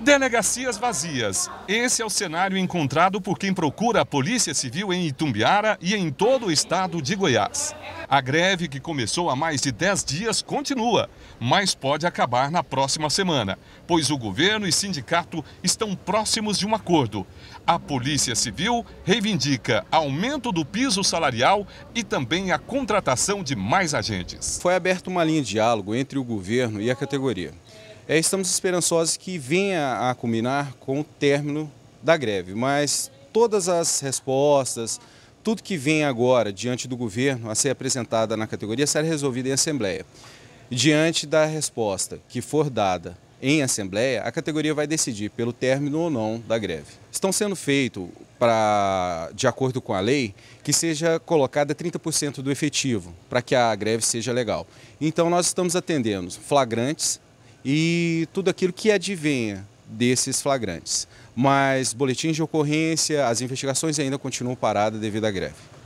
Delegacias vazias. Esse é o cenário encontrado por quem procura a Polícia Civil em Itumbiara e em todo o estado de Goiás. A greve, que começou há mais de 10 dias, continua, mas pode acabar na próxima semana, pois o governo e sindicato estão próximos de um acordo. A Polícia Civil reivindica aumento do piso salarial e também a contratação de mais agentes. Foi aberta uma linha de diálogo entre o governo e a categoria. É, estamos esperançosos que venha a culminar com o término da greve, mas todas as respostas, tudo que vem agora diante do governo a ser apresentada na categoria será resolvido em Assembleia. Diante da resposta que for dada em Assembleia, a categoria vai decidir pelo término ou não da greve. Estão sendo feitos, de acordo com a lei, que seja colocada 30% do efetivo para que a greve seja legal. Então nós estamos atendendo flagrantes e tudo aquilo que advenha desses flagrantes. Mas boletins de ocorrência, as investigações ainda continuam paradas devido à greve.